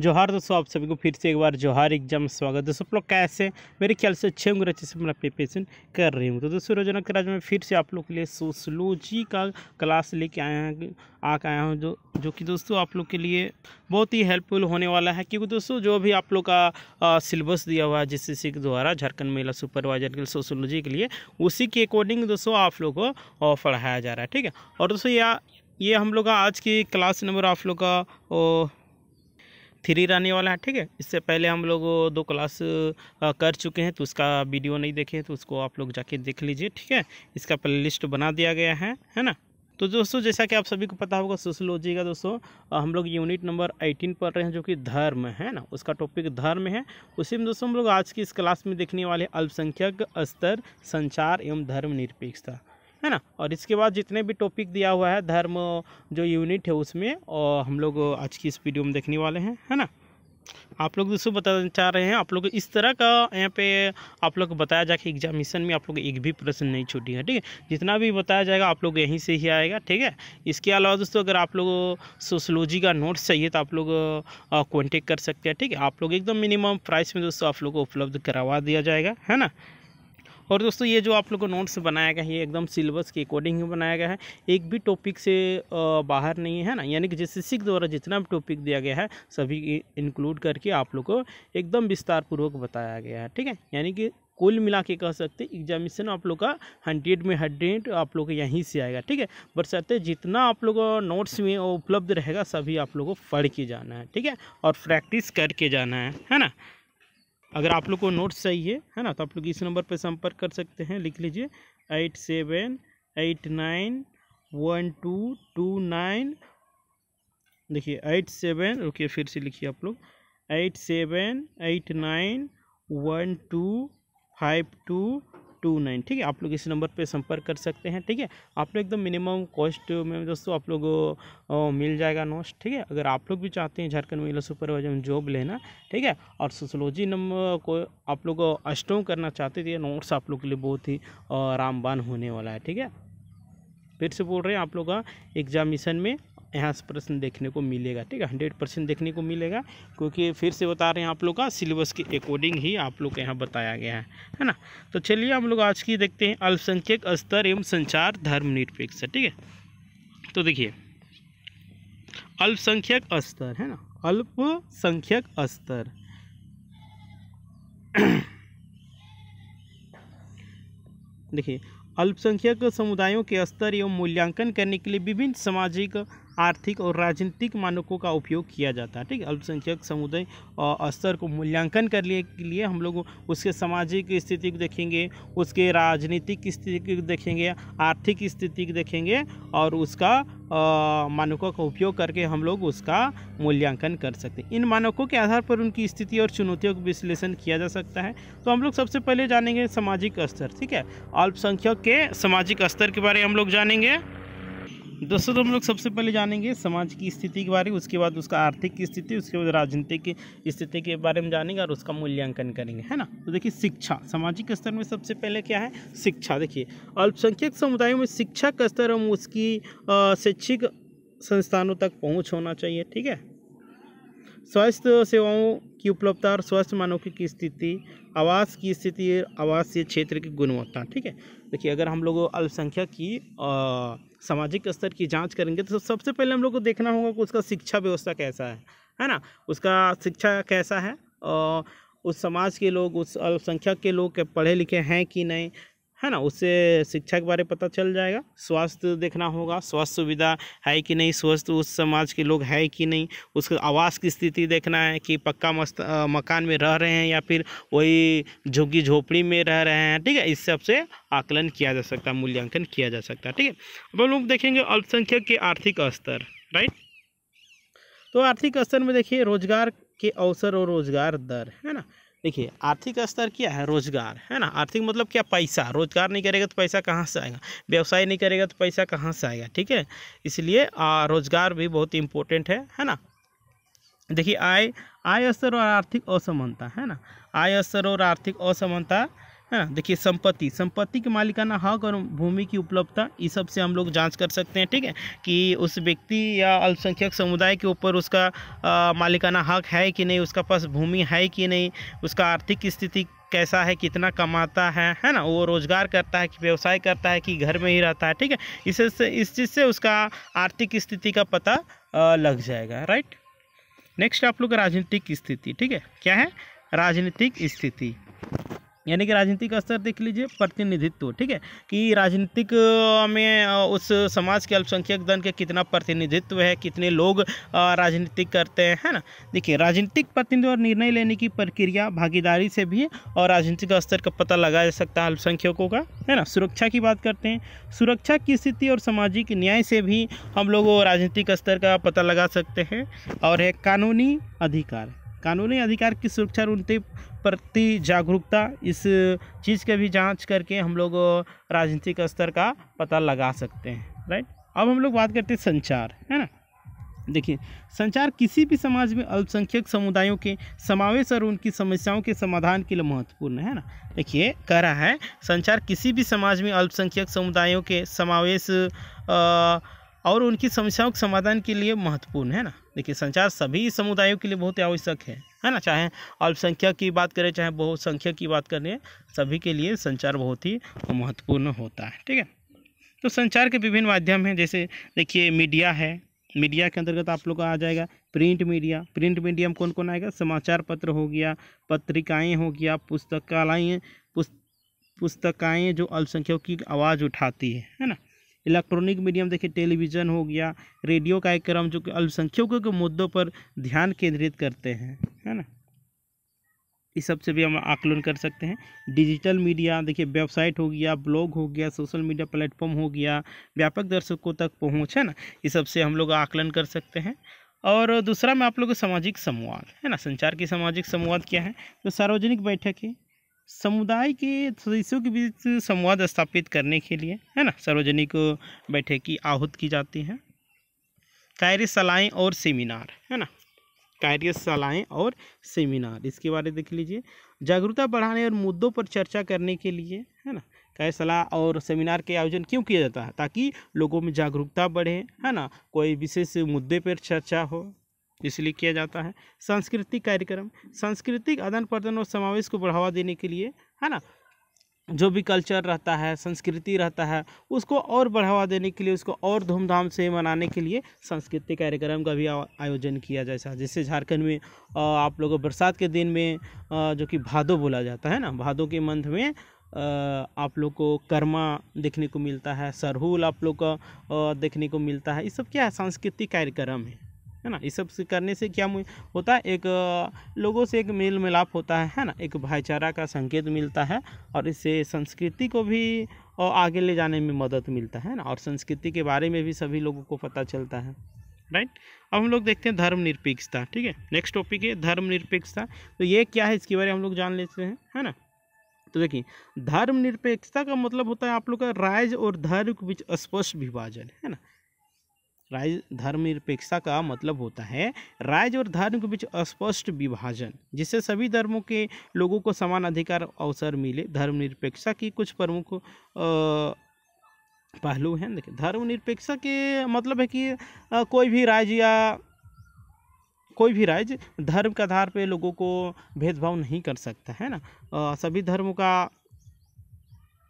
जोहार दोस्तों आप सभी को फिर से एक बार जोहार एग्जाम स्वागत दोस्तों आप लोग कैसे मेरे ख्याल से अच्छे होंगे अच्छे से मैं प्रिपरेशन कर रही हूँ तो दोस्तों रोजाना के राज में फिर से आप लोग के लिए सोशलोजी का क्लास लेके आया आके आया हूँ जो जो कि दोस्तों आप लोग के लिए बहुत ही हेल्पफुल होने वाला है क्योंकि दोस्तों जो भी आप लोग का सिलेबस दिया हुआ है जिस के द्वारा झारखंड महिला सुपरवाइजर के सोशोलॉजी के लिए उसी के अकॉर्डिंग दोस्तों आप लोग को पढ़ाया जा रहा है ठीक है और दोस्तों यह ये हम लोग का आज की क्लास नंबर आप लोग का थ्री रहने वाला है ठीक है इससे पहले हम लोग दो क्लास कर चुके हैं तो उसका वीडियो नहीं देखे तो उसको आप लोग जाके देख लीजिए ठीक है इसका प्ले लिस्ट बना दिया गया है है ना तो दोस्तों जैसा कि आप सभी को पता होगा सोशलॉजी का दोस्तों हम लोग यूनिट नंबर 18 पढ़ रहे हैं जो कि धर्म है ना उसका टॉपिक धर्म है उसी में दोस्तों हम लोग आज की इस क्लास में देखने वाले अल्पसंख्यक स्तर संचार एवं धर्म निरपेक्षता है ना और इसके बाद जितने भी टॉपिक दिया हुआ है धर्म जो यूनिट है उसमें और हम लोग आज की इस वीडियो में देखने वाले हैं है ना आप लोग दोस्तों बताना चाह रहे हैं आप लोग इस तरह का यहाँ पे आप लोग को बताया जाए कि एग्जामिशन में आप लोग एक भी प्रश्न नहीं छूटी है ठीक है जितना भी बताया जाएगा आप लोग यहीं से ही आएगा ठीक है इसके अलावा दोस्तों अगर आप लोग सोशोलॉजी का नोट्स चाहिए तो आप लोग कॉन्टेक्ट कर सकते हैं ठीक है आप लोग एकदम मिनिमम प्राइस में दोस्तों आप लोग को उपलब्ध करवा दिया जाएगा है ना और दोस्तों ये जो आप लोग को नोट्स बनाया गया है ये एकदम सिलेबस के अकॉर्डिंग ही बनाया गया है एक भी टॉपिक से बाहर नहीं है ना यानी कि जैसे सिख द्वारा जितना भी टॉपिक दिया गया है सभी इंक्लूड करके आप लोग को एकदम विस्तारपूर्वक बताया गया है ठीक है यानी कि कुल मिला के कह सकते एग्जामिनेशन आप लोग का हंड्रेड में हंड्रेड आप लोग यहीं से आएगा ठीक है बट सकते जितना आप लोग नोट्स में उपलब्ध रहेगा सभी आप लोग को पढ़ के जाना है ठीक है और प्रैक्टिस करके जाना है है ना अगर आप लोग को नोट्स चाहिए है ना तो आप लोग इस नंबर पर संपर्क कर सकते हैं लिख लीजिए eight seven eight nine one two two nine देखिए एट सेवन रुकिए फिर से लिखिए आप लोग eight seven eight nine one two five two two nine ठीक है आप लोग इस नंबर पे संपर्क कर सकते हैं ठीक है आप लोग एकदम मिनिमम कॉस्ट में दोस्तों आप लोग मिल जाएगा नोट्स ठीक है अगर आप लोग भी चाहते हैं झारखंड महिला सुपरवाइजर में जॉब लेना ठीक है और सोशोलॉजी नंबर को आप लोग अष्टों करना चाहते थे नोट्स आप लोग के लिए बहुत ही रामबान होने वाला है ठीक है फिर से बोल रहे हैं आप लोग का एग्जामिशन में यहाँ से प्रश्न देखने को मिलेगा ठीक है हंड्रेड परसेंट देखने को मिलेगा क्योंकि फिर से बता रहे हैं आप लोग का सिलेबस के अकॉर्डिंग ही आप लोग यहाँ बताया गया है है ना तो चलिए हम लोग आज की देखते हैं अल्पसंख्यक स्तर एवं संचार धर्म निरपेक्ष ठीक है तो देखिए अल्पसंख्यक स्तर है ना अल्पसंख्यक स्तर देखिए अल्पसंख्यक समुदायों के स्तर एवं मूल्यांकन करने के लिए विभिन्न सामाजिक आर्थिक और राजनीतिक मानकों का उपयोग किया जाता है ठीक है अल्पसंख्यक समुदाय स्तर को मूल्यांकन करने के लिए हम लोग उसके सामाजिक स्थिति को देखेंगे उसके राजनीतिक स्थिति को देखेंगे आर्थिक स्थिति को देखेंगे और उसका मानकों का उपयोग करके हम लोग उसका मूल्यांकन कर सकते हैं इन मानकों के आधार पर उनकी स्थिति और चुनौतियों का विश्लेषण किया जा सकता है तो हम लोग सबसे पहले जानेंगे सामाजिक स्तर ठीक है अल्पसंख्यक के सामाजिक स्तर के बारे में हम लोग जानेंगे दोस्तों तो हम लोग सबसे पहले जानेंगे समाज की स्थिति के बारे में उसके बाद उसका आर्थिक स्थिति उसके बाद राजनीतिक स्थिति के बारे में जानेंगे और उसका मूल्यांकन करेंगे है ना तो देखिए शिक्षा सामाजिक स्तर में सबसे पहले क्या है शिक्षा देखिए अल्पसंख्यक समुदायों में शिक्षा का स्तर हम उसकी शैक्षिक संस्थानों तक पहुँच होना चाहिए ठीक है स्वास्थ्य सेवाओं की उपलब्धता और स्वस्थ मानव की स्थिति आवास की स्थिति आवासीय क्षेत्र की गुणवत्ता ठीक है देखिए अगर हम लोग अल्पसंख्यक की सामाजिक स्तर की जांच करेंगे तो सबसे पहले हम लोग को देखना होगा कि उसका शिक्षा व्यवस्था कैसा है है ना उसका शिक्षा कैसा है आ, उस समाज के लोग उस अल्पसंख्यक के लोग पढ़े लिखे हैं कि नहीं है ना उससे शिक्षा के बारे में पता चल जाएगा स्वास्थ्य देखना होगा स्वास्थ्य सुविधा है कि नहीं स्वस्थ उस समाज के लोग है कि नहीं उसके आवास की स्थिति देखना है कि पक्का मस्त मकान में रह रहे हैं या फिर वही झुग्गी झोपड़ी में रह रहे हैं ठीक है इस सब से आकलन किया जा सकता है मूल्यांकन किया जा सकता है ठीक है अब हम लोग देखेंगे अल्पसंख्यक के आर्थिक स्तर राइट तो आर्थिक स्तर में देखिए रोजगार के अवसर और रोजगार दर है ना देखिए आर्थिक स्तर क्या है रोजगार है ना आर्थिक मतलब क्या पैसा रोजगार नहीं करेगा तो पैसा कहाँ से आएगा व्यवसाय नहीं करेगा तो पैसा कहाँ से आएगा ठीक है इसलिए रोजगार भी बहुत इंपॉर्टेंट है है ना देखिए आय आय स्तर और आर्थिक असमानता है ना आय स्तर और आर्थिक असमानता है हाँ, ना देखिए संपत्ति संपत्ति के मालिकाना हक और भूमि की उपलब्धता इस सब से हम लोग जांच कर सकते हैं ठीक है कि उस व्यक्ति या अल्पसंख्यक समुदाय के ऊपर उसका आ, मालिकाना हक है कि नहीं उसका पास भूमि है कि नहीं उसका आर्थिक स्थिति कैसा है कितना कमाता है है ना वो रोज़गार करता है कि व्यवसाय करता है कि घर में ही रहता है ठीक है इससे इस चीज़ से उसका आर्थिक स्थिति का पता लग जाएगा राइट नेक्स्ट आप लोग राजनीतिक स्थिति ठीक है क्या है राजनीतिक स्थिति यानी कि राजनीतिक स्तर देख लीजिए प्रतिनिधित्व ठीक है कि राजनीतिक में उस समाज के अल्पसंख्यक दल के कितना प्रतिनिधित्व है कितने लोग राजनीतिक करते हैं है ना देखिए राजनीतिक प्रतिनिधित्व और निर्णय लेने की प्रक्रिया भागीदारी से भी और राजनीतिक स्तर का पता लगाया जा सकता है अल्पसंख्यकों का है ना सुरक्षा की बात करते हैं सुरक्षा की स्थिति और सामाजिक न्याय से भी हम लोग राजनीतिक स्तर का पता लगा सकते हैं और है कानूनी अधिकार कानूनी अधिकार की सुरक्षा और उनके प्रति जागरूकता इस चीज़ का भी जांच करके हम लोग राजनीतिक स्तर का पता लगा सकते हैं राइट अब हम लोग बात करते हैं संचार है ना देखिए संचार किसी भी समाज में अल्पसंख्यक समुदायों के समावेश और उनकी समस्याओं के समाधान के लिए महत्वपूर्ण है ना देखिए कह रहा है संचार किसी भी समाज में अल्पसंख्यक समुदायों के समावेश आ, और उनकी समस्याओं के समाधान के लिए महत्वपूर्ण है ना देखिए संचार सभी समुदायों के लिए बहुत आवश्यक है है ना चाहे अल्पसंख्यक की बात करें चाहे बहुसंख्यक की बात करें सभी के लिए संचार बहुत ही महत्वपूर्ण होता है ठीक है तो संचार के विभिन्न माध्यम हैं जैसे देखिए मीडिया है मीडिया के अंतर्गत आप लोग का आ जाएगा प्रिंट मीडिया प्रिंट मीडिया में कौन कौन आएगा समाचार पत्र हो गया पत्रिकाएँ हो गया पुस्तकालय पुस्तकाएँ जो अल्पसंख्यक की आवाज़ उठाती है है ना इलेक्ट्रॉनिक मीडियम देखिए टेलीविज़न हो गया रेडियो कार्यक्रम जो कि अल्पसंख्यकों के मुद्दों पर ध्यान केंद्रित करते हैं है ना इस सब से भी हम आकलन कर सकते हैं डिजिटल मीडिया देखिए वेबसाइट हो गया ब्लॉग हो गया सोशल मीडिया प्लेटफॉर्म हो गया व्यापक दर्शकों तक पहुँच है ना इस सब से हम लोग आकलन कर सकते हैं और दूसरा में आप लोग सामाजिक संवाद है ना संचार की सामाजिक संवाद क्या है तो सार्वजनिक बैठकें समुदाय के सदस्यों के बीच संवाद स्थापित करने के लिए है ना सार्वजनिक की आहूत की जाती है कार्यशालाएँ और सेमिनार है ना कार्यशालाएँ और सेमिनार इसके बारे में देख लीजिए जागरूकता बढ़ाने और मुद्दों पर चर्चा करने के लिए है ना कार्यशाला और सेमिनार के आयोजन क्यों किया जाता है ताकि लोगों में जागरूकता बढ़े है ना कोई विशेष मुद्दे पर चर्चा हो इसलिए किया जाता है सांस्कृतिक कार्यक्रम सांस्कृतिक आदान प्रदान और समावेश को बढ़ावा देने के लिए है ना जो भी कल्चर रहता है संस्कृति रहता है उसको और बढ़ावा देने के लिए उसको और धूमधाम से मनाने के लिए सांस्कृतिक कार्यक्रम का भी आयोजन किया जाता जैसे झारखंड में आप लोगों बरसात के दिन में जो कि भादो बोला जाता है ना भादो के मंथ में आप लोग को कर्मा देखने को मिलता है सरहुल आप लोग का देखने को मिलता है ये सब क्या है सांस्कृतिक कार्यक्रम है है ना ये सब करने से क्या होता है एक लोगों से एक मेल मिलाप होता है है ना एक भाईचारा का संकेत मिलता है और इससे संस्कृति को भी और आगे ले जाने में मदद मिलता है ना और संस्कृति के बारे में भी सभी लोगों को पता चलता है राइट अब हम लोग देखते हैं धर्मनिरपेक्षता ठीक है नेक्स्ट टॉपिक है धर्मनिरपेक्षता तो ये क्या है इसके बारे में हम लोग जान लेते हैं है ना तो देखिए धर्मनिरपेक्षता का मतलब होता है आप लोग का राज और धर्म के बीच स्पष्ट विभाजन है ना राज निरपेक्षता का मतलब होता है राज्य और धर्म के बीच अस्पष्ट विभाजन जिससे सभी धर्मों के लोगों को समान अधिकार अवसर मिले निरपेक्षता की कुछ प्रमुख पहलू हैं देखिए निरपेक्षता के मतलब है कि कोई भी राज्य या कोई भी राज्य धर्म के आधार पर लोगों को भेदभाव नहीं कर सकता है ना सभी धर्मों का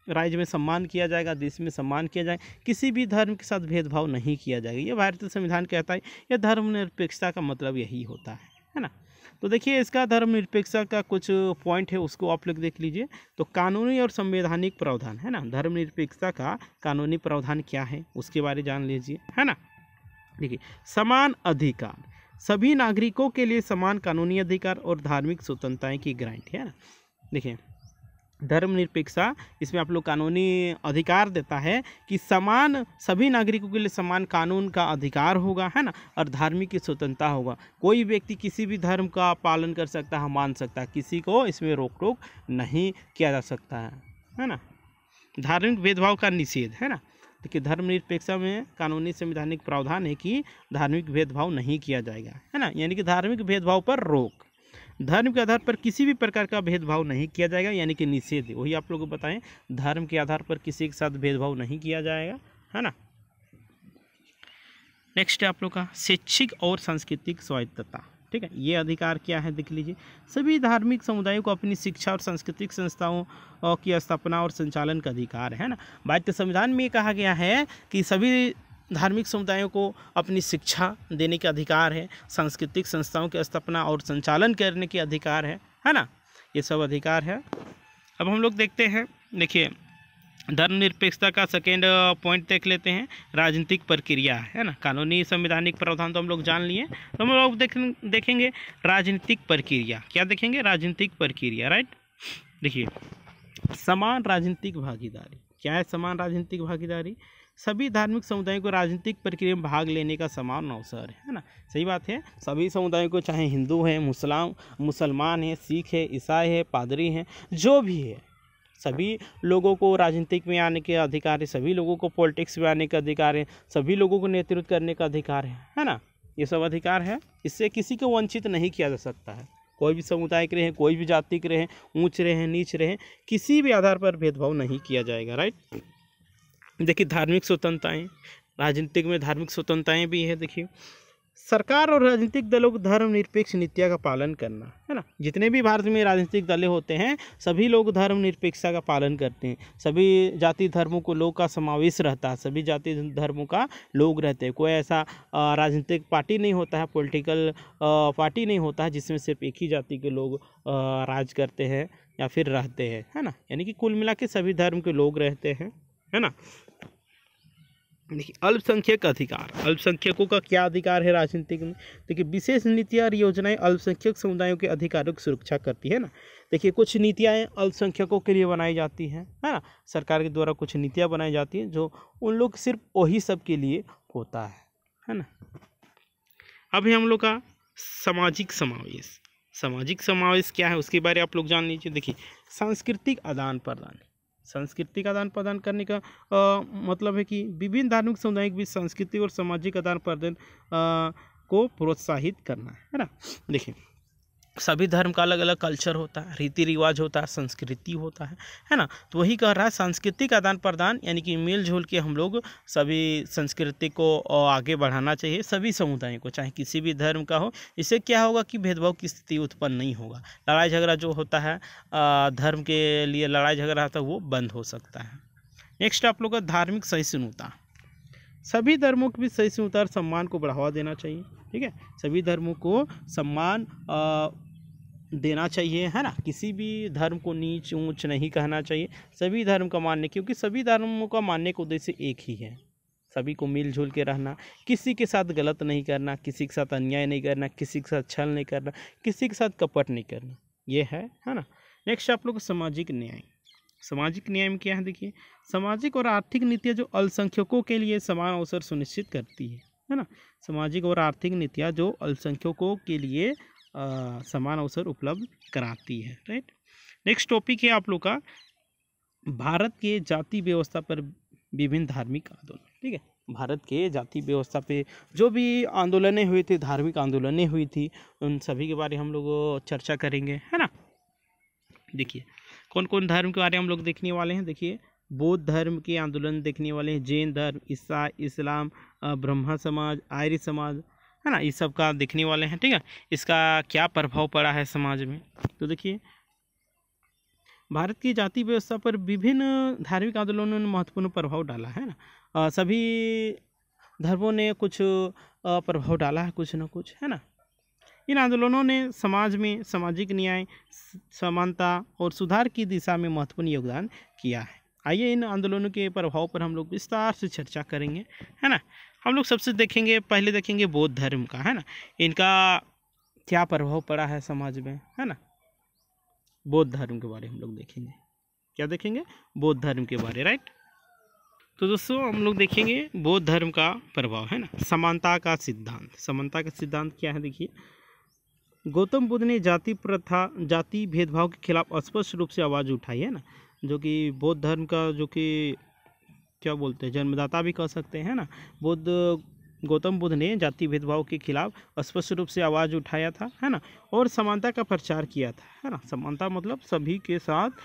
राज्य में सम्मान किया जाएगा देश में सम्मान किया जाए किसी भी धर्म के साथ भेदभाव नहीं किया जाएगा ये भारतीय संविधान कहता है यह धर्मनिरपेक्षता का मतलब यही होता है है ना तो देखिए इसका धर्मनिरपेक्षता का कुछ पॉइंट है उसको आप लोग देख लीजिए तो कानूनी और संवैधानिक प्रावधान है ना धर्मनिरपेक्षता का कानूनी प्रावधान क्या है उसके बारे जान लीजिए है ना देखिए समान अधिकार सभी नागरिकों के लिए समान कानूनी अधिकार और धार्मिक स्वतंत्रताएँ की गारंटी है ना देखिए धर्मनिरपेक्षा इसमें आप लोग कानूनी अधिकार देता है कि समान सभी नागरिकों के लिए समान कानून का अधिकार होगा है ना और धार्मिक स्वतंत्रता होगा कोई व्यक्ति किसी भी धर्म का पालन कर सकता है मान सकता है किसी को इसमें रोक टोक नहीं किया जा सकता है है ना धार्मिक भेदभाव का निषेध है ना देखिए धर्मनिरपेक्षा में कानूनी संवैधानिक प्रावधान है कि धार्मिक भेदभाव नहीं किया जाएगा है ना यानी कि धार्मिक भेदभाव पर रोक धर्म के आधार पर किसी भी प्रकार का भेदभाव नहीं किया जाएगा यानी कि निषेध वही आप लोग को बताएं धर्म के आधार पर किसी के साथ भेदभाव नहीं किया जाएगा है ना नेक्स्ट है आप लोग का शैक्षिक और सांस्कृतिक स्वायत्तता ठीक है ये अधिकार क्या है देख लीजिए सभी धार्मिक समुदायों को अपनी शिक्षा और सांस्कृतिक संस्थाओं की स्थापना और संचालन का अधिकार है ना भारतीय तो संविधान में कहा गया है कि सभी धार्मिक समुदायों को अपनी शिक्षा देने के अधिकार है सांस्कृतिक संस्थाओं की स्थापना और संचालन करने के अधिकार है है ना ये सब अधिकार है अब हम लोग देखते हैं देखिए धर्मनिरपेक्षता का सेकेंड पॉइंट देख लेते हैं राजनीतिक प्रक्रिया है ना कानूनी संवैधानिक प्रावधान तो हम लोग जान लिए तो हम लोग देख देखेंगे राजनीतिक प्रक्रिया क्या देखेंगे राजनीतिक प्रक्रिया राइट देखिए समान राजनीतिक भागीदारी क्या है समान राजनीतिक भागीदारी सभी धार्मिक समुदायों को राजनीतिक प्रक्रिया में भाग लेने का समान अवसर है है ना सही बात है सभी समुदायों को चाहे हिंदू है मुस्लाम मुसलमान है सिख है ईसाई है पादरी हैं जो भी है सभी लोगों को राजनीतिक में आने के अधिकार है सभी लोगों को पॉलिटिक्स में आने का अधिकार है सभी लोगों को नेतृत्व करने का अधिकार है है ना ये सब अधिकार है इससे किसी को वंचित नहीं किया जा सकता है कोई भी समुदाय के रहे कोई भी जाति के रहे ऊँच रहे नीच रहे किसी भी आधार पर भेदभाव नहीं किया जाएगा राइट देखिए धार्मिक स्वतंत्रताएँ राजनीतिक में धार्मिक स्वतंत्रताएँ भी हैं देखिए सरकार और राजनीतिक दलों को धर्मनिरपेक्ष नीतियाँ का पालन करना है ना जितने भी भारत में राजनीतिक दलें होते हैं सभी लोग धर्मनिरपेक्षता का पालन करते हैं सभी जाति धर्मों को लोग का समावेश रहता है सभी जाति धर्मों का लोग रहते हैं कोई ऐसा राजनीतिक पार्टी नहीं होता है पॉलिटिकल पार्टी नहीं होता है जिसमें सिर्फ एक ही जाति के लोग राज करते हैं या फिर रहते हैं है ना यानी कि कुल मिला के सभी धर्म के लोग रहते हैं है ना देखिए अल्पसंख्यक अधिकार अल्पसंख्यकों का क्या अधिकार है राजनीतिक में देखिए विशेष नीतियाँ और योजनाएं अल्पसंख्यक समुदायों के अधिकारों की सुरक्षा करती है ना देखिए कुछ नीतियाँ अल्पसंख्यकों के लिए बनाई जाती हैं है ना सरकार के द्वारा कुछ नीतियाँ बनाई जाती हैं जो उन लोग सिर्फ वही सब के लिए होता है है ना अभी हम लोग का सामाजिक समावेश सामाजिक समावेश क्या है उसके बारे आप लोग जान लीजिए देखिए सांस्कृतिक आदान प्रदान संस्कृति का आदान प्रदान करने का आ, मतलब है कि विभिन्न धार्मिक समुदाय के बीच सांस्कृतिक और सामाजिक आदान प्रदान को प्रोत्साहित करना है ना देखिए सभी धर्म का अलग अलग कल्चर होता है रीति रिवाज होता है संस्कृति होता है है ना तो वही कह रहा है सांस्कृतिक आदान प्रदान यानी कि मेल के हम लोग सभी संस्कृति को आगे बढ़ाना चाहिए सभी समुदाय को चाहे किसी भी धर्म का हो इससे क्या होगा कि भेदभाव की स्थिति उत्पन्न नहीं होगा लड़ाई झगड़ा जो होता है धर्म के लिए लड़ाई झगड़ा होता है वो बंद हो सकता है नेक्स्ट आप लोग का धार्मिक सहिष्णुता सभी धर्मों के भी सहिष्णुता और सम्मान को बढ़ावा देना चाहिए ठीक है सभी धर्मों को सम्मान देना चाहिए है ना किसी भी धर्म को नीच ऊंच नहीं कहना चाहिए सभी धर्म का मानने क्योंकि सभी धर्मों का मानने का उद्देश्य एक ही है सभी को मिलजुल के रहना किसी के साथ गलत नहीं करना किसी के साथ अन्याय नहीं करना किसी के साथ छल नहीं करना किसी के साथ कपट नहीं करना ये है है ना नेक्स्ट आप लोग सामाजिक न्याय सामाजिक न्याय में क्या है देखिए सामाजिक और आर्थिक नीतियाँ जो अल्पसंख्यकों के लिए समान अवसर सुनिश्चित करती है है ना सामाजिक और आर्थिक नीतियाँ जो अल्पसंख्यकों के लिए समान अवसर उपलब्ध कराती है राइट नेक्स्ट टॉपिक है आप लोग का भारत के जाति व्यवस्था पर विभिन्न धार्मिक आंदोलन ठीक है भारत के जाति व्यवस्था पे जो भी आंदोलनें हुए थे धार्मिक आंदोलनें हुई थी उन सभी के बारे में हम लोग चर्चा करेंगे है ना देखिए कौन कौन धर्म के बारे में हम लोग देखने वाले हैं देखिए बौद्ध धर्म के आंदोलन देखने वाले हैं जैन धर्म ईसा इस्लाम ब्रह्मा समाज आर्य समाज है ना ये सब का देखने वाले हैं ठीक है इसका क्या प्रभाव पड़ा है समाज में तो देखिए भारत की जाति व्यवस्था पर विभिन्न धार्मिक आंदोलनों ने महत्वपूर्ण प्रभाव डाला है ना आ, सभी धर्मों ने कुछ प्रभाव डाला है कुछ ना कुछ है ना इन आंदोलनों ने समाज में सामाजिक न्याय समानता और सुधार की दिशा में महत्वपूर्ण योगदान किया है आइए इन आंदोलनों के प्रभाव पर हम लोग विस्तार से चर्चा करेंगे है ना हम लोग सबसे देखेंगे पहले देखेंगे बौद्ध धर्म का है ना इनका क्या प्रभाव पड़ा है समाज में है ना बौद्ध धर्म के बारे हम लोग देखेंगे क्या देखेंगे बौद्ध धर्म के बारे राइट तो दोस्तों हम लोग देखेंगे बौद्ध धर्म का प्रभाव है ना समानता का सिद्धांत समानता का सिद्धांत क्या है देखिए गौतम बुद्ध ने जाति प्रथा जाति भेदभाव के खिलाफ स्पष्ट रूप से आवाज़ उठाई है ना जो कि बौद्ध धर्म का जो कि क्या बोलते हैं जन्मदाता भी कह सकते हैं ना बुद्ध गौतम बुद्ध ने जाति भेदभाव के खिलाफ स्पष्ट रूप से आवाज़ उठाया था है ना और समानता का प्रचार किया था है ना समानता मतलब सभी के साथ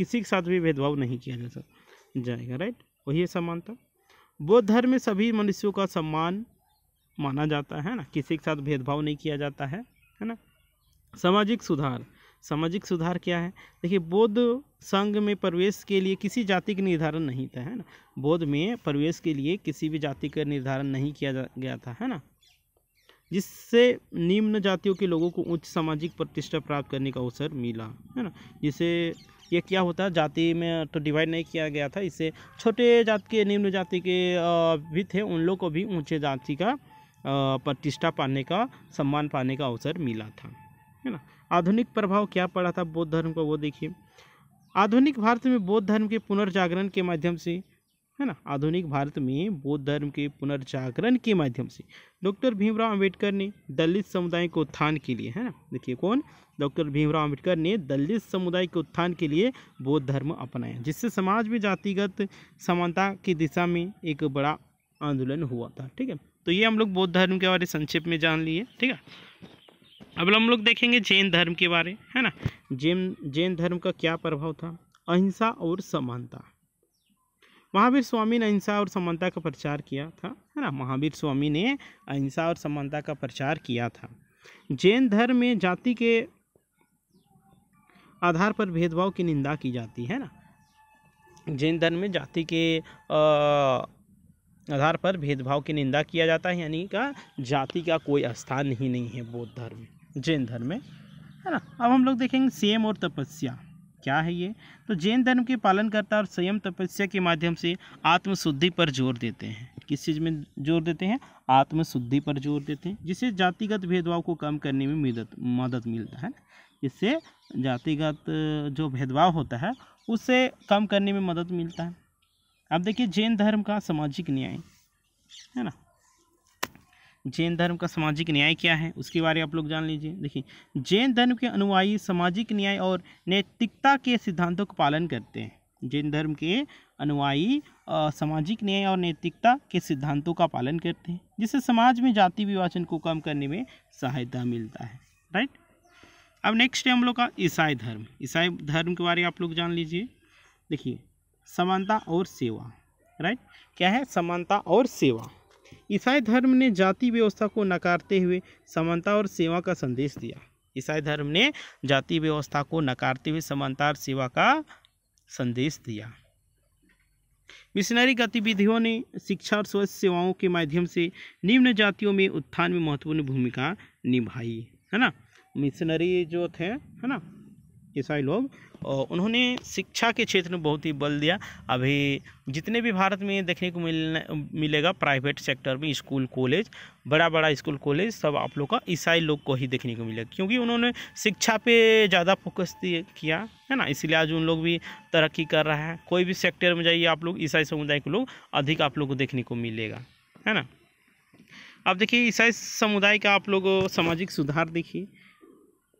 किसी के साथ भी भेदभाव नहीं किया जा सकता जाएगा राइट वही है समानता बौद्ध धर्म में सभी मनुष्यों का सम्मान माना जाता है ना किसी के साथ भेदभाव नहीं किया जाता है है ना सामाजिक सुधार सामाजिक सुधार क्या है देखिए बौद्ध संघ में प्रवेश के लिए किसी जाति का निर्धारण नहीं था है ना बौद्ध में प्रवेश के लिए किसी भी जाति का निर्धारण नहीं किया गया था है ना जिससे निम्न जातियों के लोगों को उच्च सामाजिक प्रतिष्ठा प्राप्त करने का अवसर मिला है ना जिसे ये क्या होता है जाति में तो डिवाइड नहीं किया गया था इससे छोटे जाति के निम्न जाति के भी थे उन लोग को भी ऊंचे जाति का प्रतिष्ठा पाने का सम्मान पाने का अवसर मिला था है ना आधुनिक प्रभाव क्या पड़ा था बौद्ध धर्म का वो देखिए आधुनिक भारत में बौद्ध धर्म के पुनर्जागरण के माध्यम से है ना आधुनिक भारत में बौद्ध धर्म के पुनर्जागरण के माध्यम से डॉक्टर भीमराव अंबेडकर ने दलित समुदाय को उत्थान के लिए है ना देखिए कौन डॉक्टर भीमराव अंबेडकर ने दलित समुदाय के उत्थान के लिए बौद्ध धर्म अपनाया जिससे समाज में जातिगत समानता की दिशा में एक बड़ा आंदोलन हुआ था ठीक है तो ये हम लोग बौद्ध धर्म के बारे संक्षेप में जान लिए ठीक है अब हम लोग देखेंगे जैन धर्म के बारे है ना जैन जैन धर्म का क्या प्रभाव था अहिंसा और समानता महावीर स्वामी ने अहिंसा और समानता का प्रचार किया था है ना महावीर स्वामी ने अहिंसा और समानता का प्रचार किया था जैन धर्म में जाति के आधार पर भेदभाव की निंदा की जाती है ना जैन धर्म में जाति के आधार पर भेदभाव की निंदा किया जाता है यानी का जाति का कोई स्थान ही नहीं है बौद्ध धर्म में जैन धर्म में है ना अब हम लोग देखेंगे संयम और तपस्या क्या है ये तो जैन धर्म के पालन करता और संयम तपस्या के माध्यम से आत्मशुद्धि पर जोर देते हैं किस चीज़ में जोर देते हैं आत्मशुद्धि पर जोर देते हैं जिससे जातिगत भेदभाव को कम करने में मदद मदद मिलता है इससे जातिगत जो भेदभाव होता है उससे कम करने में मदद मिलता है अब देखिए जैन धर्म का सामाजिक न्याय है ना जैन धर्म का सामाजिक न्याय क्या है उसके बारे में आप लोग जान लीजिए देखिए जैन धर्म के अनुयायी सामाजिक न्याय और नैतिकता के सिद्धांतों का पालन करते हैं जैन धर्म के अनुयायी सामाजिक न्याय और नैतिकता के सिद्धांतों का पालन करते हैं जिससे समाज में जाति विभाजन को कम करने में सहायता मिलता है राइट अब नेक्स्ट है हम लोग का ईसाई धर्म ईसाई धर्म के बारे में आप लोग जान लीजिए देखिए समानता और सेवा राइट क्या है समानता और सेवा ईसाई धर्म ने जाति व्यवस्था को नकारते हुए समानता और सेवा का संदेश दिया ईसाई धर्म ने जाति व्यवस्था को नकारते हुए समानता और सेवा का संदेश दिया मिशनरी गतिविधियों ने शिक्षा और स्वास्थ्य सेवाओं के माध्यम से निम्न जातियों में उत्थान में महत्वपूर्ण भूमिका निभाई है ना मिशनरी जो थे है ना ईसाई लोग और उन्होंने शिक्षा के क्षेत्र में बहुत ही बल दिया अभी जितने भी भारत में देखने को मिलने मिलेगा प्राइवेट सेक्टर में स्कूल कॉलेज बड़ा बड़ा स्कूल कॉलेज सब आप लोग का ईसाई लोग को ही देखने को मिलेगा क्योंकि उन्होंने शिक्षा पे ज़्यादा फोकस किया है ना इसीलिए आज उन लोग भी तरक्की कर रहा है कोई भी सेक्टर में जाइए आप लोग ईसाई समुदाय के लोग अधिक आप लोग को देखने को मिलेगा है ना अब देखिए ईसाई समुदाय का आप लोग सामाजिक सुधार देखिए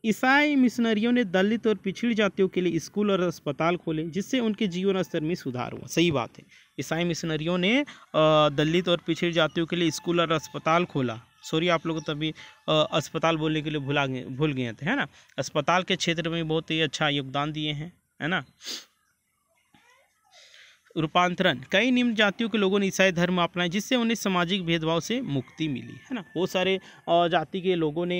ईसाई मिशनरियों ने दलित और पिछड़ी जातियों के लिए स्कूल और अस्पताल खोले जिससे उनके जीवन स्तर में सुधार हुआ सही बात है ईसाई मिशनरियों ने दलित और पिछड़ी जातियों के लिए स्कूल और अस्पताल खोला सॉरी आप लोग तभी अस्पताल बोलने के लिए भुला गए भूल गए थे है ना अस्पताल के क्षेत्र में बहुत ही अच्छा योगदान दिए हैं है ना रूपांतरण कई निम्न जातियों के लोगों ने ईसाई धर्म अपनाया जिससे उन्हें सामाजिक भेदभाव से मुक्ति मिली है ना बहुत सारे जाति के लोगों ने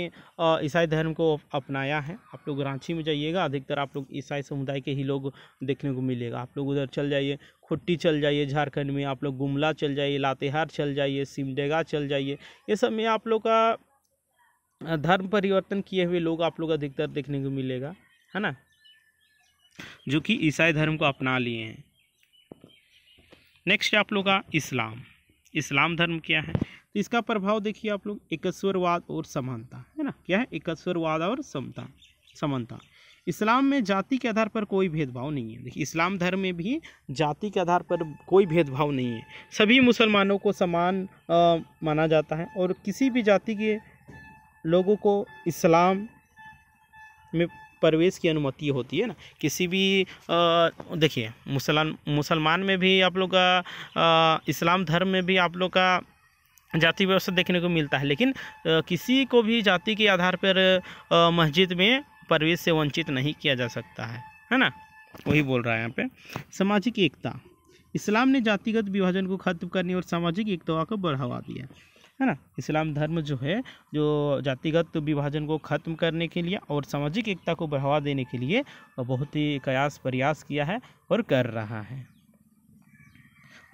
ईसाई धर्म को अपनाया है आप लोग रांची में जाइएगा अधिकतर आप लोग ईसाई समुदाय के ही लोग देखने को मिलेगा आप लोग उधर चल जाइए खुट्टी चल जाइए झारखंड में आप लोग गुमला चल जाइए लातेहार चल जाइए सिमडेगा चल जाइए ये सब में आप लोग का धर्म परिवर्तन किए हुए लोग आप लोग अधिकतर देखने को मिलेगा है ना जो कि ईसाई धर्म को अपना लिए हैं नेक्स्ट आप लोग का इस्लाम इस्लाम धर्म क्या है तो इसका प्रभाव देखिए आप लोग एकस्वरवाद और समानता है ना क्या है एकस्वरवाद और समता समानता इस्लाम में जाति के आधार पर कोई भेदभाव नहीं है देखिए इस्लाम धर्म में भी जाति के आधार पर कोई भेदभाव नहीं है सभी मुसलमानों को समान आ, माना जाता है और किसी भी जाति के लोगों को इस्लाम में प्रवेश की अनुमति होती है ना किसी भी देखिए मुसलमान मुसलमान में भी आप लोग का इस्लाम धर्म में भी आप लोग का जाति व्यवस्था देखने को मिलता है लेकिन किसी को भी जाति के आधार पर मस्जिद में प्रवेश से वंचित नहीं किया जा सकता है है ना वही बोल रहा है यहाँ पे सामाजिक एकता इस्लाम ने जातिगत विभाजन को खत्म करने और सामाजिक एकता को बढ़ावा दिया है ना इस्लाम धर्म जो है जो जातिगत विभाजन को ख़त्म करने के लिए और सामाजिक एकता को बढ़ावा देने के लिए बहुत ही कयास प्रयास किया है और कर रहा है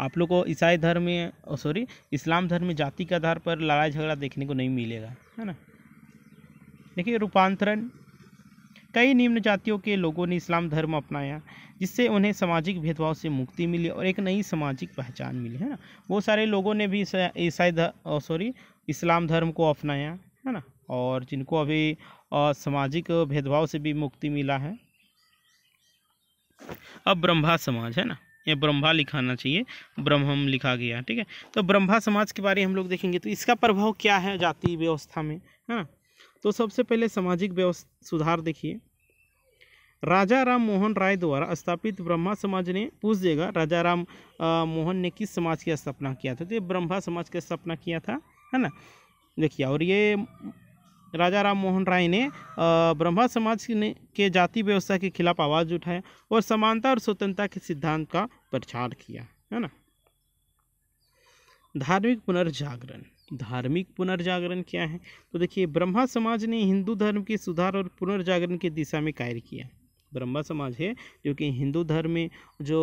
आप लोग को ईसाई धर्म में सॉरी इस्लाम धर्म में जाति के आधार पर लड़ाई झगड़ा देखने को नहीं मिलेगा है ना देखिए रूपांतरण कई निम्न जातियों के लोगों ने इस्लाम धर्म अपनाया जिससे उन्हें सामाजिक भेदभाव से मुक्ति मिली और एक नई सामाजिक पहचान मिली है ना वो सारे लोगों ने भी ईसाई सॉरी इस्लाम धर्म को अपनाया है ना और जिनको अभी सामाजिक भेदभाव से भी मुक्ति मिला है अब ब्रह्मा समाज है ना ये ब्रह्मा लिखाना चाहिए ब्रह्म लिखा गया ठीक है तो ब्रह्मा समाज के बारे में हम लोग देखेंगे तो इसका प्रभाव क्या है जाति व्यवस्था में है ना तो सबसे पहले सामाजिक व्यवस्था सुधार देखिए राजा राम मोहन राय द्वारा स्थापित ब्रह्मा समाज ने पूछ देगा राजा राम आ, मोहन ने किस समाज की स्थापना किया था तो ये ब्रह्मा समाज की स्थापना किया था है ना देखिए और ये राजा राम मोहन राय ने ब्रह्मा समाज ने के जाति व्यवस्था के खिलाफ आवाज़ उठाया और समानता और स्वतंत्रता के सिद्धांत का प्रचार किया है ना धार्मिक पुनर्जागरण धार्मिक पुनर्जागरण क्या है तो देखिए ब्रह्मा समाज ने हिंदू धर्म के सुधार और पुनर्जागरण की दिशा में कार्य किया ब्रह्मा समाज है जो कि हिंदू धर्म में जो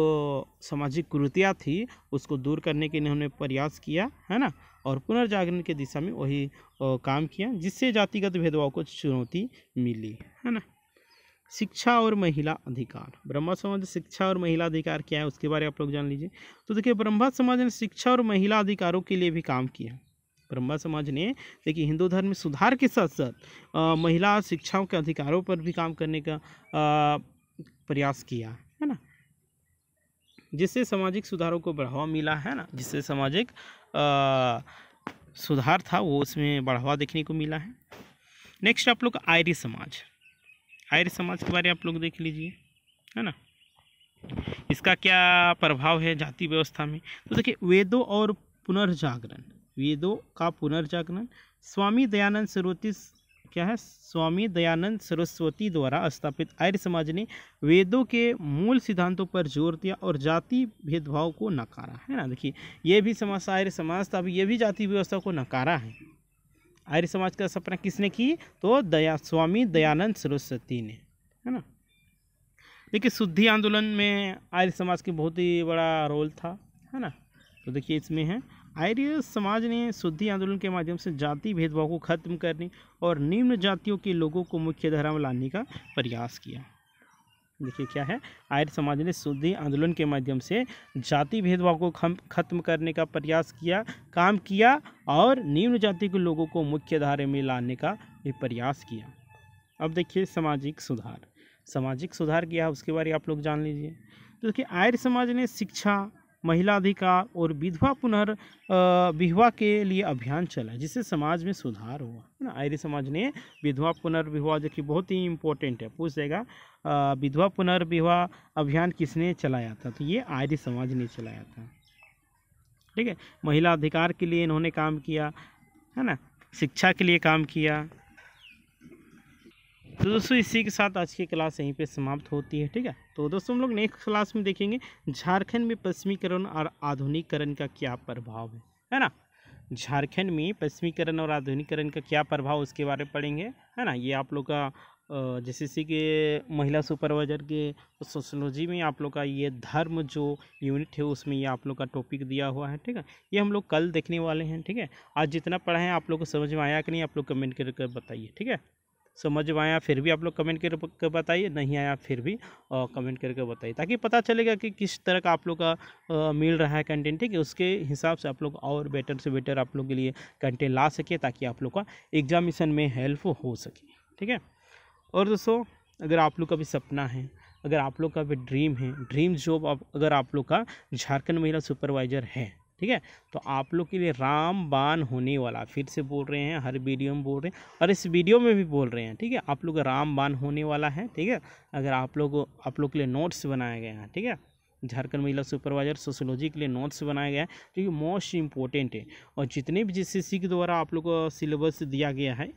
सामाजिक कृतियाँ थी उसको दूर करने के लिए उन्होंने प्रयास किया है ना और पुनर्जागरण की दिशा में वही काम किया जिससे जातिगत भेदभाव को चुनौती मिली है ना शिक्षा और महिला अधिकार ब्रह्मा समाज शिक्षा और महिला अधिकार क्या है उसके बारे में आप लोग जान लीजिए तो देखिए ब्रह्मा समाज ने शिक्षा और महिला अधिकारों के लिए भी काम किया ब्रह्मा समाज ने देखिए हिंदू धर्म में सुधार के साथ साथ महिला शिक्षाओं के अधिकारों पर भी काम करने का आ, प्रयास किया है ना जिससे सामाजिक सुधारों को बढ़ावा मिला है ना जिससे सामाजिक सुधार था वो उसमें बढ़ावा देखने को मिला है नेक्स्ट आप लोग आयरी समाज आयरी समाज के बारे में आप लोग देख लीजिए है ना इसका क्या प्रभाव है जाति व्यवस्था में तो देखिए वेदों और पुनर्जागरण वेदों का पुनर्जागरण स्वामी दयानंद सरस्वती क्या है स्वामी दयानंद सरस्वती द्वारा स्थापित आर्य समाज ने वेदों के मूल सिद्धांतों पर जोर दिया और जाति भेदभाव को नकारा है ना देखिए ये भी समाज आर्य समाज था अभी ये भी जाति व्यवस्था को नकारा है आर्य समाज का सपना किसने की तो दया स्वामी दयानंद सरस्वती ने है ना देखिए शुद्धि आंदोलन में आर्य समाज के बहुत ही बड़ा रोल था है ना तो देखिए इसमें है आर्य समाज ने शुद्धि आंदोलन के माध्यम से जाति भेदभाव को खत्म करने और निम्न जातियों के लोगों को मुख्य धारा में लाने का प्रयास किया देखिए क्या है आर्य समाज ने शुद्धि आंदोलन के माध्यम से जाति भेदभाव को खत्म करने का प्रयास किया काम किया और निम्न जाति के लोगों को मुख्य धारा में लाने का भी प्रयास किया अब देखिए सामाजिक सुधार सामाजिक सुधार किया उसके बारे आप लोग जान लीजिए तो देखिए आर्य समाज ने शिक्षा महिला अधिकार और विधवा पुनर् विधवा के लिए अभियान चला जिससे समाज में सुधार हुआ है ना आयरी समाज ने विधवा पुनर्विवाह जो कि बहुत ही इम्पोर्टेंट है पूछ देगा विधवा पुनर्विवाह अभियान किसने चलाया था तो ये आयरी समाज ने चलाया था ठीक है महिला अधिकार के लिए इन्होंने काम किया है ना शिक्षा के लिए काम किया तो दोस्तों इसी के साथ आज की क्लास यहीं पे समाप्त होती है ठीक है तो दोस्तों हम लोग नेक्स्ट क्लास में देखेंगे झारखंड में पश्चिमीकरण और आधुनिकरण का क्या प्रभाव है है ना झारखंड में पश्चिमीकरण और आधुनिकरण का क्या प्रभाव उसके बारे में पढ़ेंगे है ना ये आप लोग का जैसे सी के महिला सुपरवाइजर के सोशोलॉजी में आप लोग का ये धर्म जो यूनिट है उसमें ये आप लोग का टॉपिक दिया हुआ है ठीक है ये हम लोग कल देखने वाले हैं ठीक है आज जितना पढ़ा है आप लोग को समझ में आया कि नहीं आप लोग कमेंट करके बताइए ठीक है समझ में आया फिर भी आप लोग कमेंट करके बताइए नहीं आया फिर भी कमेंट करके बताइए ताकि पता चलेगा कि किस तरह का आप लोग का आ, मिल रहा है कंटेंट ठीक है उसके हिसाब से आप लोग और बेटर से बेटर आप लोग के लिए कंटेंट ला सके ताकि आप लोग का एग्जामिशन में हेल्प हो सके ठीक है और दोस्तों अगर आप लोग का भी सपना है अगर आप लोग का भी ड्रीम है ड्रीम जॉब अगर आप लोग का झारखंड महिला सुपरवाइज़र है ठीक है तो आप लोग के लिए रामबान होने वाला फिर से बोल रहे हैं हर वीडियो में बोल रहे हैं और इस वीडियो में भी बोल रहे हैं ठीक है आप लोग रामबान होने वाला है ठीक है अगर आप लोग आप लोग के लिए नोट्स बनाए गए हैं ठीक है झारखंड महिला सुपरवाइजर सोशोलॉजी के लिए नोट्स बनाया गया है जो कि मोस्ट इम्पोर्टेंट है और जितने भी जिस सी के द्वारा आप लोग को सिलेबस दिया गया है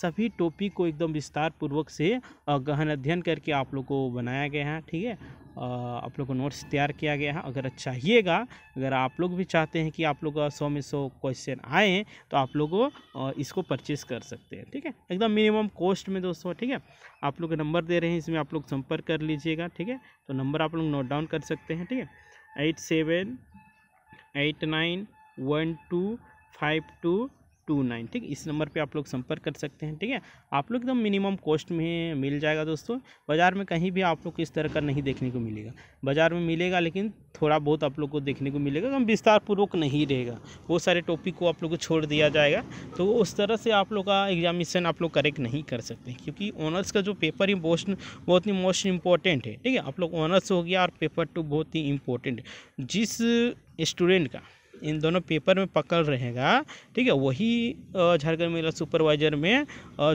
सभी टॉपिक को एकदम विस्तार पूर्वक से गहन अध्ययन करके आप लोग को बनाया गया है ठीक है आप लोग को नोट्स तैयार किया गया है अगर चाहिएगा अगर आप लोग भी चाहते हैं कि आप लोग सौ में सौ क्वेश्चन आए तो आप लोग इसको परचेस कर सकते हैं ठीक है एकदम मिनिमम कॉस्ट में दोस्तों ठीक है आप लोग नंबर दे रहे हैं इसमें आप लोग संपर्क कर लीजिएगा ठीक है तो नंबर आप लोग नोट डाउन कर सकते सकते हैं ठीक है eight seven eight nine one two five two two nine ठीक इस नंबर पे आप लोग संपर्क कर सकते हैं ठीक है आप लोग एकदम मिनिमम कॉस्ट में मिल जाएगा दोस्तों बाज़ार में कहीं भी आप लोग को इस तरह का नहीं देखने को मिलेगा बाज़ार में मिलेगा लेकिन थोड़ा बहुत आप लोग को देखने को मिलेगा एकदम विस्तारपूर्वक नहीं रहेगा वो सारे टॉपिक को आप लोग को छोड़ दिया जाएगा तो उस तरह से आप लोग का एग्जामिशन आप लोग करेक्ट नहीं कर सकते क्योंकि ऑनर्स का जो पेपर ही मोस्ट बहुत ही मोस्ट इंपॉर्टेंट है ठीक है आप लोग ऑनर्स हो गया और पेपर टू तो बहुत ही इंपॉर्टेंट जिस स्टूडेंट का इन दोनों पेपर में पकड़ रहेगा ठीक है वही झारखंड मेला सुपरवाइजर में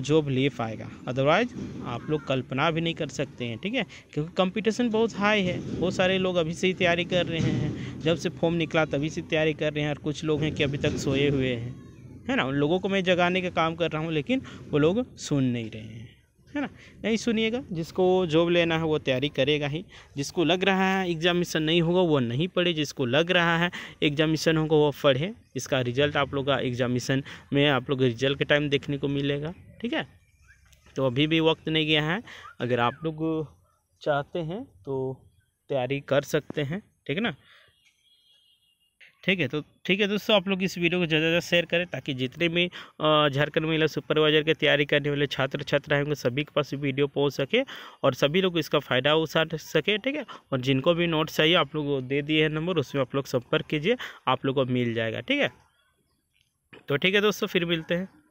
जॉब ले पाएगा अदरवाइज आप लोग कल्पना भी नहीं कर सकते हैं ठीक है क्योंकि कंपटीशन बहुत हाई है बहुत सारे लोग अभी से ही तैयारी कर रहे हैं जब से फॉर्म निकला तभी से तैयारी कर रहे हैं और कुछ लोग हैं कि अभी तक सोए हुए हैं है ना उन लोगों को मैं जगाने का काम कर रहा हूँ लेकिन वो लोग सुन नहीं रहे हैं है ना नहीं सुनिएगा जिसको जॉब लेना है वो तैयारी करेगा ही जिसको लग रहा है एग्जामिशन नहीं होगा वो नहीं पढ़े जिसको लग रहा है एग्जामिशन होगा वो पढ़े इसका रिजल्ट आप लोग का एग्जामिशन में आप लोग रिजल्ट के टाइम देखने को मिलेगा ठीक है तो अभी भी वक्त नहीं गया है अगर आप लोग चाहते हैं तो तैयारी कर सकते हैं ठीक है ना ठीक है तो ठीक है दोस्तों आप लोग इस वीडियो को ज़्यादा से ज़्यादा शेयर करें ताकि जितने भी झारखंड महिला सुपरवाइजर की तैयारी करने वाले छात्र छात्राएं होंगे सभी के पास वीडियो पहुंच सके और सभी लोग इसका फ़ायदा उठा सके ठीक है और जिनको भी नोट्स चाहिए आप लोग दे दिए हैं नंबर उसमें आप लोग संपर्क कीजिए आप लोग को मिल जाएगा ठीक है तो ठीक है दोस्तों फिर मिलते हैं